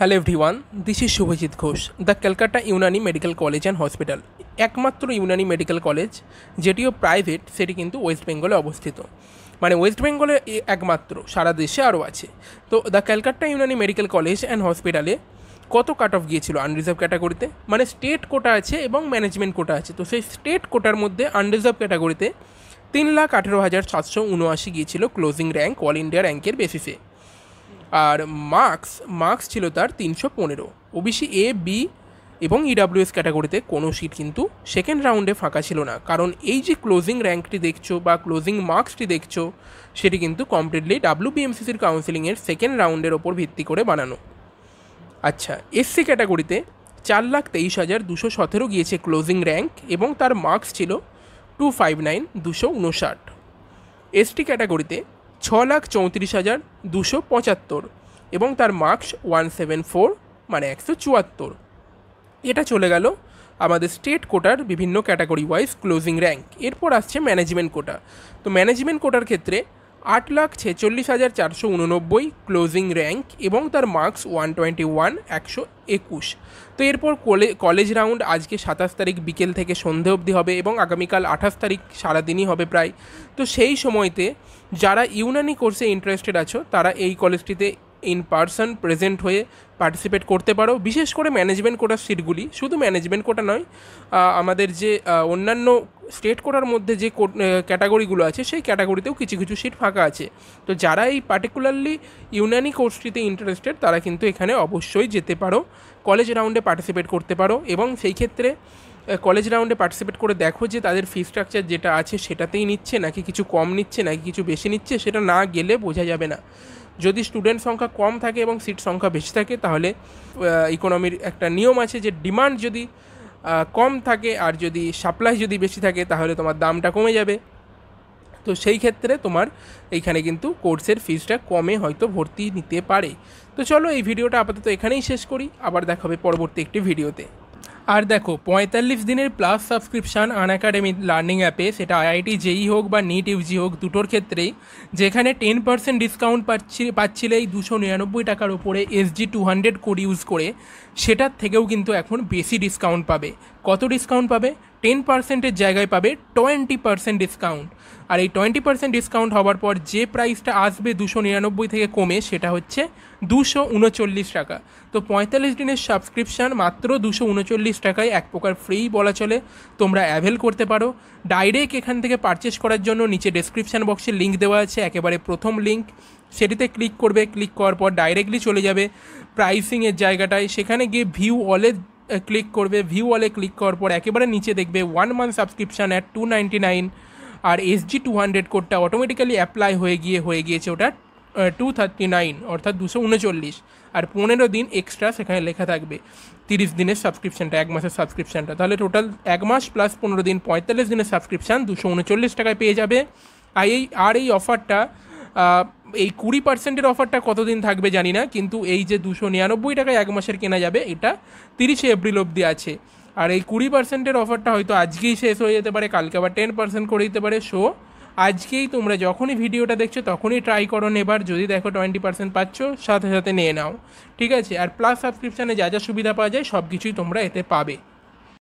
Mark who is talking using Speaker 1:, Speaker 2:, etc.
Speaker 1: hello everyone this is Subhajit Ghosh the Calcutta Unani medical college and hospital একমাত্র Unani medical college যেটিও private সেটি কিন্তু ওয়েস্ট বেঙ্গলে অবস্থিত মানে ওয়েস্ট বেঙ্গলে একমাত্র সারা দেশে আরও আছে তো the Calcutta Unani medical college and হসপিটালে কত কাট অফ গিয়েছিল আনরিজার্ভ ক্যাটাগরিতে মানে স্টেট কোটা আছে এবং ম্যানেজমেন্ট কোটা আছে তো সেই স্টেট কোটার মধ্যে আনরিজার্ভ ক্যাটাগরিতে তিন লাখ আঠেরো হাজার সাতশো উনআশি গিয়েছিল ক্লোজিং র্যাঙ্ক অল ইন্ডিয়া র্যাঙ্কের বেসিসে আর মার্কস মার্কস ছিল তার তিনশো পনেরো ওবিসি এ বি এবং ইডাব্লিউএস e ক্যাটাগরিতে কোনো সিট কিন্তু সেকেন্ড রাউন্ডে ফাঁকা ছিল না কারণ এই যে ক্লোজিং র্যাঙ্কটি দেখছো বা ক্লোজিং মার্কসটি দেখছো সেটি কিন্তু কমপ্লিটলি ডাব্লিউবিএমসিসির কাউন্সিলিংয়ের সেকেন্ড রাউন্ডের ওপর ভিত্তি করে বানানো আচ্ছা এসসি ক্যাটাগরিতে চার লাখ তেইশ হাজার দুশো সতেরো গিয়েছে ক্লোজিং র্যাঙ্ক এবং তার মার্কস ছিল টু ফাইভ নাইন দুশো উনষাট এসটি ক্যাটাগরিতে ছ লাখ চৌত্রিশ হাজার দুশো পঁচাত্তর এবং তার মার্কস ওয়ান সেভেন ফোর মানে একশো চুয়াত্তর এটা চলে গেল আমাদের স্টেট কোটার বিভিন্ন ক্যাটাগরি ওয়াইজ ক্লোজিং র্যাঙ্ক এরপর আসছে ম্যানেজমেন্ট কোটা তো ম্যানেজমেন্ট কোটার ক্ষেত্রে আট লাখ ছেচল্লিশ হাজার চারশো উননব্বই ক্লোজিং র্যাঙ্ক এবং তার মার্কস ওয়ান টোয়েন্টি ওয়ান একশো একুশ তো এরপর কলেজ রাউন্ড আজকে সাতাশ তারিখ বিকেল থেকে সন্ধে অবধি হবে এবং আগামীকাল আঠাশ তারিখ সারাদিনই হবে প্রায় তো সেই সময়তে যারা ইউনানি কোর্সে ইন্টারেস্টেড আছো তারা এই কলেজটিতে ইন পার্সন প্রেজেন্ট হয়ে পার্টিসিপেট করতে পারো বিশেষ করে ম্যানেজমেন্ট কোটার সিটগুলি শুধু ম্যানেজমেন্ট কোটা নয় আমাদের যে অন্যান্য স্টেট কোটার মধ্যে যে ক্যাটাগরিগুলো আছে সেই ক্যাটাগরিতেও কিছু কিছু সিট ফাঁকা আছে তো যারা এই পার্টিকুলারলি ইউনানি কোর্সটিতে ইন্টারেস্টেড তারা কিন্তু এখানে অবশ্যই যেতে পারো কলেজ রাউন্ডে পার্টিসিপেট করতে পারো এবং সেই ক্ষেত্রে কলেজ রাউন্ডে পার্টিসিপেট করে দেখো যে তাদের ফি স্ট্রাকচার যেটা আছে সেটাতেই নিচ্ছে নাকি কিছু কম নিচ্ছে নাকি কিছু বেশি নিচ্ছে সেটা না গেলে বোঝা যাবে না যদি স্টুডেন্ট সংখ্যা কম থাকে এবং সিট সংখ্যা বেশি থাকে তাহলে ইকোনমির একটা নিয়ম আছে যে ডিমান্ড যদি কম থাকে আর যদি সাপ্লাই যদি বেশি থাকে তাহলে তোমার দামটা কমে যাবে তো সেই ক্ষেত্রে তোমার এইখানে কিন্তু কোর্সের ফিজটা কমে হয়তো ভর্তি নিতে পারে তো চলো এই ভিডিওটা আপাতত এখানেই শেষ করি আবার দেখা হবে পরবর্তী একটি ভিডিওতে আর দেখো পঁয়তাল্লিশ দিনের plus subscription unacademy learning অ্যাপে সেটা আইআইটি জেই e হোক বা নিট ইউজি হোক দুটোর ক্ষেত্রেই যেখানে টেন পার্সেন্ট ডিসকাউন্ট পাচ্ছি পাচ্ছিলে এই দুশো নিরানব্বই টাকার ওপরে SG two hundred code use করে সেটার থেকেও কিন্তু এখন বেশি ডিসকাউন্ট পাবে কত ডিসকাউন্ট পাবে টেন পার্সেন্টের জায়গায় পাবে টোয়েন্টি পার্সেন্ট ডিসকাউন্ট আর এই টোয়েন্টি পার্সেন্ট ডিসকাউন্ট হওয়ার পর যে প্রাইসটা আসবে দুশো নিরানব্বই থেকে কমে সেটা হচ্ছে দুশো উনচল্লিশ টাকা তো পঁয়তাল্লিশ দিনের সাবস্ক্রিপশান মাত্র দুশো উনচল্লিশ টাকায় এক প্রকার ফ্রি বলা চলে তোমরা অ্যাভেল করতে পারো ডাইরেক্ট এখান থেকে পারচেস করার জন্য নিচে ডিসক্রিপশান বক্সে লিঙ্ক দেওয়া আছে একেবারে প্রথম লিঙ্ক সেটিতে ক্লিক করবে ক্লিক করার পর ডাইরেক্টলি চলে যাবে প্রাইসিংয়ের জায়গাটায় সেখানে গিয়ে ভিউ অলের ক্লিক করবে ভিউ ওয়ালে ক্লিক করার পর একেবারে নিচে দেখবে one month subscription at two ninety nine আর এসজি টু হান্ড্রেড কোডটা অটোমেটিক্যালি অ্যাপ্লাই হয়ে গিয়ে হয়ে গিয়েছে ওটা টু থার্টি নাইন অর্থাৎ দুশো উনচল্লিশ আর পনেরো দিন এক্সট্রা সেখানে লেখা থাকবে তিরিশ দিনের সাবস্ক্রিপশানটা এক মাসের সাবস্ক্রিপশানটা তাহলে টোটাল এক মাস প্লাস পনেরো দিন পঁয়তাল্লিশ দিনের সাবস্ক্রিপশান দুশো উনচল্লিশ টাকায় পেয়ে যাবে আর এই আর এই অফারটা এই কুড়ি পার্সেন্টের অফারটা কতদিন থাকবে জানি না কিন্তু এই যে দুশো নিরানব্বই টাকায় এক মাসের কেনা যাবে এটা তিরিশে এপ্রিল অবধি আছে আর এই কুড়ি পার্সেন্টের অফারটা হয়তো আজকেই শেষ হয়ে যেতে পারে কালকে আবার টেন পার্সেন্ট করে দিতে পারে সো আজকেই তোমরা যখনই ভিডিওটা দেখছো তখনই ট্রাই করো নেবার যদি দেখো টোয়েন্টি পার্সেন্ট পাচ্ছ সাথে সাথে নিয়ে নাও ঠিক আছে আর প্লাস সাবস্ক্রিপশানে যা যা সুবিধা পাওয়া যায় সব কিছুই তোমরা এতে পাবে